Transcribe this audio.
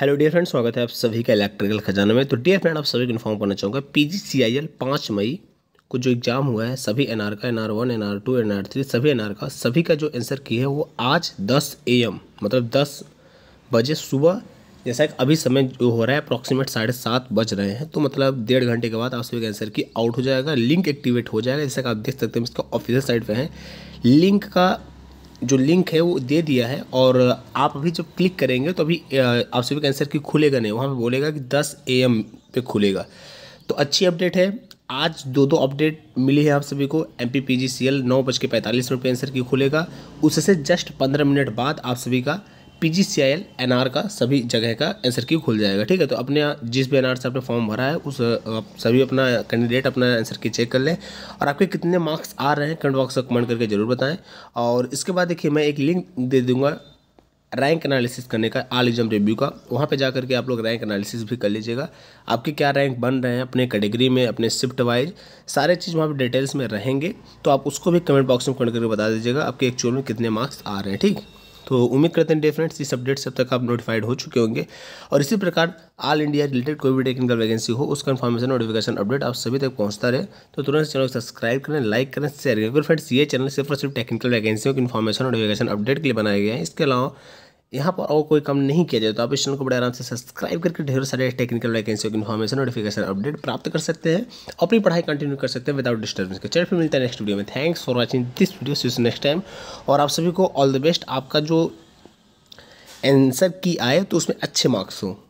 hello dear friend स्वागत है आप सभी का इलेक्ट्रिकल खजाने में तो डियर फ्रेंड आप सभी को इन्फॉर्म करना चाहूँगा P G C I L पाँच मई को जो एग्ज़ाम हुआ है सभी एन आर का N R one N R two N R three सभी एन आर का सभी का जो आंसर की है वो आज दस ए एम मतलब दस बजे सुबह जैसा कि अभी समय जो हो रहा है अप्रॉक्सीमेट साढ़े सात बज रहे हैं तो मतलब डेढ़ घंटे के बाद आप सभी का आंसर की आउट हो जाएगा लिंक एक्टिवेट हो जाएगा जैसा कि आप देख सकते हैं इसका ऑफिशियल साइट पर है लिंक का जो लिंक है वो दे दिया है और आप अभी जब क्लिक करेंगे तो अभी आप सभी कैंसर की खुलेगा नहीं वहाँ पे बोलेगा कि 10 एम पे खुलेगा तो अच्छी अपडेट है आज दो दो अपडेट मिली है आप सभी को M P P G C L नौ बज के पैंतालीस मिनट पर आंसर की खुलेगा उससे जस्ट पंद्रह मिनट बाद आप सभी का P G C I L N R का सभी जगह का आंसर की खुल जाएगा ठीक है तो अपने जिस भी एन आर से आपने फॉर्म भरा है उस सभी अपना कैंडिडेट अपना आंसर की चेक कर लें और आपके कितने मार्क्स आ रहे हैं कमेंट बॉक्स में कमेंट करके ज़रूर बताएं और इसके बाद देखिए मैं एक लिंक दे दूंगा रैंक एनालिसिस करने का आल एग्जाम रिव्यू का वहाँ पे जा करके आप लोग रैंक एनालिसिस भी कर लीजिएगा आपके क्या रैंक बन रहे हैं अपने कैटेगरी में अपने शिफ्ट वाइज सारे चीज़ वहाँ पे डिटेल्स में रहेंगे तो आप उसको भी कमेंट बॉक्स में कमेंट करके बता दीजिएगा आपके एक्चुअल में कितने मार्क्स आ रहे हैं ठीक तो उम्मीद करते हैं डेफिनेट्स इस अपडेट से अब तक आप नोटिफाइड हो चुके होंगे और इसी प्रकार ऑल इंडिया रिलेटेड कोई भी टेक्निकल वैकेंसी हो उसका इन्फॉर्मेशन नोटिफिकेशन अपडेट आप सभी तक पहुंचता रहे तो तुरंत चैनल को सब्सक्राइब करें लाइक करें शेयर करें फ्रेंड्स ये चैनल सिर्फ और सिर्फ टेक्निकल वैकेंसियों की इन्फॉर्मेशन नोटिफिकेशन अपडेट के लिए बनाया गया है इसके अलावा यहाँ पर और कोई कम नहीं किया जाए तो आप इस चैनल को बड़े आराम से सब्सक्राइब करके ढेर सारे टेक्निकल वैकेंसी की इन्फॉर्मेशन नोटिफिकेशन अपडेट प्राप्त कर सकते हैं और अपनी पढ़ाई कंटिन्यू कर सकते हैं विदाउट डिस्टर्बेंस के चलिए फिर मिलता है नेक्स्ट वीडियो में thanks for watching this video sees next time और आप सभी को ऑल द बेस्ट आपका जो एंसर की आए तो उसमें अच्छे मार्क्स हों